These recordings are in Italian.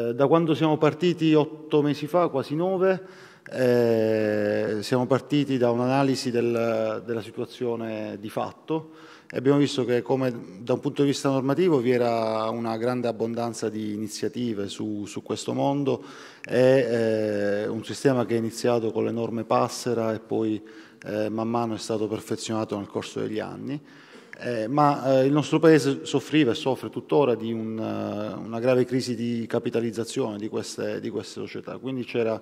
Eh, da quando siamo partiti otto mesi fa, quasi nove, eh, siamo partiti da un'analisi del, della situazione di fatto e abbiamo visto che come, da un punto di vista normativo vi era una grande abbondanza di iniziative su, su questo mondo e eh, un sistema che è iniziato con le norme passera e poi eh, man mano è stato perfezionato nel corso degli anni. Eh, ma eh, il nostro Paese soffriva e soffre tuttora di un, eh, una grave crisi di capitalizzazione di queste, di queste società, quindi c'era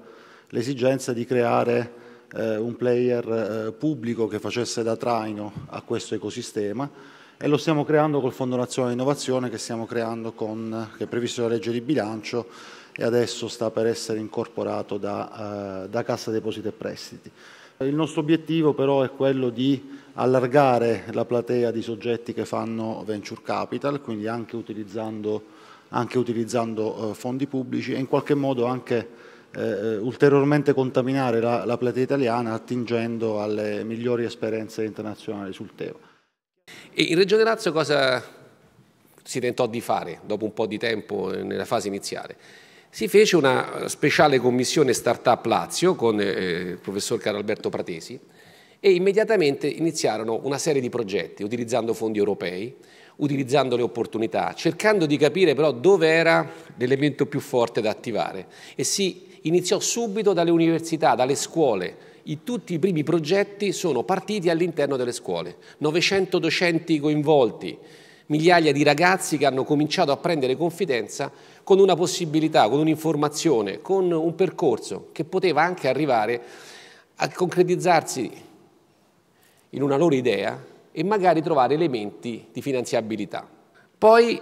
l'esigenza di creare eh, un player eh, pubblico che facesse da traino a questo ecosistema e lo stiamo creando col Fondo Nazionale Innovazione che, con, che è previsto dalla legge di bilancio e adesso sta per essere incorporato da, eh, da Cassa Depositi e Prestiti. Il nostro obiettivo però è quello di allargare la platea di soggetti che fanno venture capital, quindi anche utilizzando, anche utilizzando eh, fondi pubblici e in qualche modo anche eh, eh ulteriormente contaminare la, la platea italiana attingendo alle migliori esperienze internazionali sul tema. E in Regione Lazio cosa si tentò di fare dopo un po' di tempo nella fase iniziale? si fece una speciale commissione Startup Lazio con eh, il professor Caralberto Pratesi e immediatamente iniziarono una serie di progetti utilizzando fondi europei, utilizzando le opportunità, cercando di capire però dove era l'elemento più forte da attivare e si iniziò subito dalle università, dalle scuole. I, tutti i primi progetti sono partiti all'interno delle scuole, 900 docenti coinvolti, migliaia di ragazzi che hanno cominciato a prendere confidenza con una possibilità, con un'informazione, con un percorso che poteva anche arrivare a concretizzarsi in una loro idea e magari trovare elementi di finanziabilità. Poi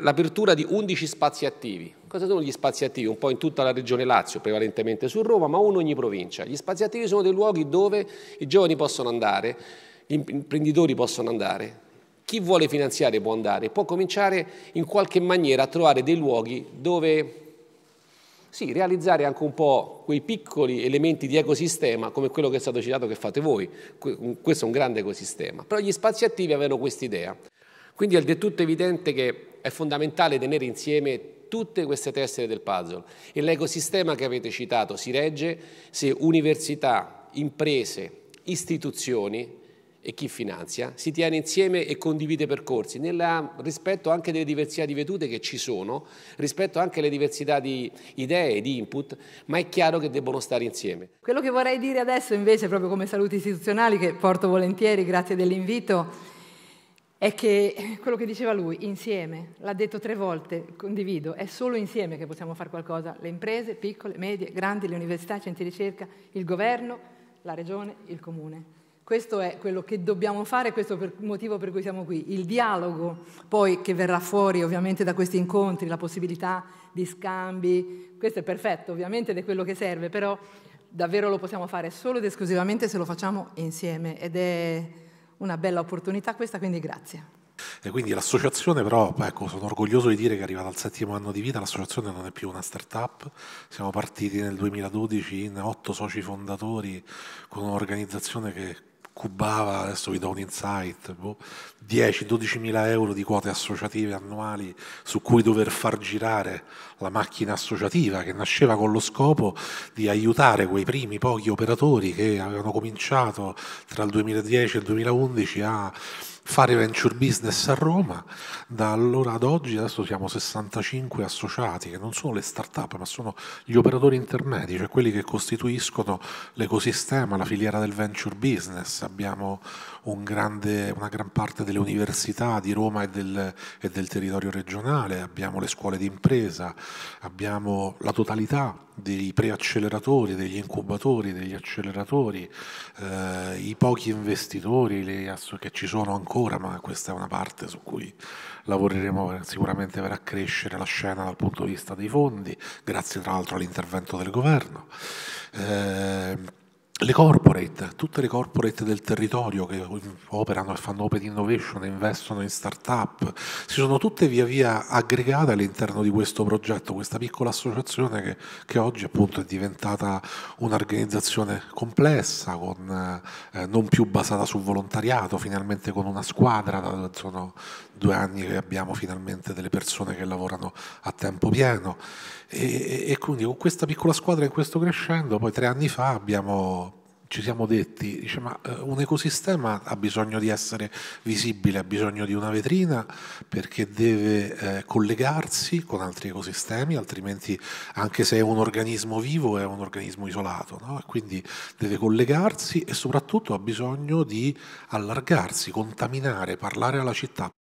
l'apertura di 11 spazi attivi. Cosa sono gli spazi attivi? Un po' in tutta la regione Lazio, prevalentemente su Roma, ma uno in ogni provincia. Gli spazi attivi sono dei luoghi dove i giovani possono andare, gli imprenditori possono andare, chi vuole finanziare può andare, può cominciare in qualche maniera a trovare dei luoghi dove sì, realizzare anche un po' quei piccoli elementi di ecosistema come quello che è stato citato che fate voi. Questo è un grande ecosistema. Però gli spazi attivi avevano questa idea. Quindi è del tutto evidente che è fondamentale tenere insieme tutte queste tessere del puzzle e l'ecosistema che avete citato si regge se università, imprese, istituzioni e chi finanzia, si tiene insieme e condivide percorsi, nel rispetto anche delle diversità di vedute che ci sono, rispetto anche alle diversità di idee, e di input, ma è chiaro che debbono stare insieme. Quello che vorrei dire adesso invece, proprio come saluti istituzionali, che porto volentieri, grazie dell'invito, è che quello che diceva lui, insieme, l'ha detto tre volte, condivido, è solo insieme che possiamo fare qualcosa, le imprese, piccole, medie, grandi, le università, centri di ricerca, il governo, la regione, il comune. Questo è quello che dobbiamo fare, questo è il motivo per cui siamo qui. Il dialogo poi che verrà fuori ovviamente da questi incontri, la possibilità di scambi, questo è perfetto ovviamente ed è quello che serve, però davvero lo possiamo fare solo ed esclusivamente se lo facciamo insieme ed è una bella opportunità questa, quindi grazie. E quindi l'associazione però, ecco, sono orgoglioso di dire che è arrivata al settimo anno di vita, l'associazione non è più una start-up, siamo partiti nel 2012 in otto soci fondatori con un'organizzazione che cubava, adesso vi do un insight, boh, 10-12 mila euro di quote associative annuali su cui dover far girare la macchina associativa che nasceva con lo scopo di aiutare quei primi pochi operatori che avevano cominciato tra il 2010 e il 2011 a fare venture business a Roma. Da allora ad oggi adesso siamo 65 associati, che non sono le start-up, ma sono gli operatori intermedi, cioè quelli che costituiscono l'ecosistema, la filiera del venture business. Abbiamo un grande, una gran parte delle università di Roma e del, e del territorio regionale, abbiamo le scuole di impresa, abbiamo la totalità dei preacceleratori, degli incubatori, degli acceleratori, eh, i pochi investitori le, che ci sono ancora ancora, ma questa è una parte su cui lavoreremo sicuramente per accrescere la scena dal punto di vista dei fondi, grazie tra l'altro all'intervento del governo. Eh, le corporate, tutte le corporate del territorio che operano e fanno open innovation, investono in start-up, si sono tutte via via aggregate all'interno di questo progetto, questa piccola associazione che, che oggi appunto è diventata un'organizzazione complessa, con, eh, non più basata sul volontariato, finalmente con una squadra, da, sono due anni che abbiamo finalmente delle persone che lavorano a tempo pieno e, e quindi con questa piccola squadra in questo crescendo, poi tre anni fa abbiamo ci siamo detti, dice, ma eh, un ecosistema ha bisogno di essere visibile, ha bisogno di una vetrina perché deve eh, collegarsi con altri ecosistemi, altrimenti anche se è un organismo vivo è un organismo isolato, no? quindi deve collegarsi e soprattutto ha bisogno di allargarsi, contaminare, parlare alla città.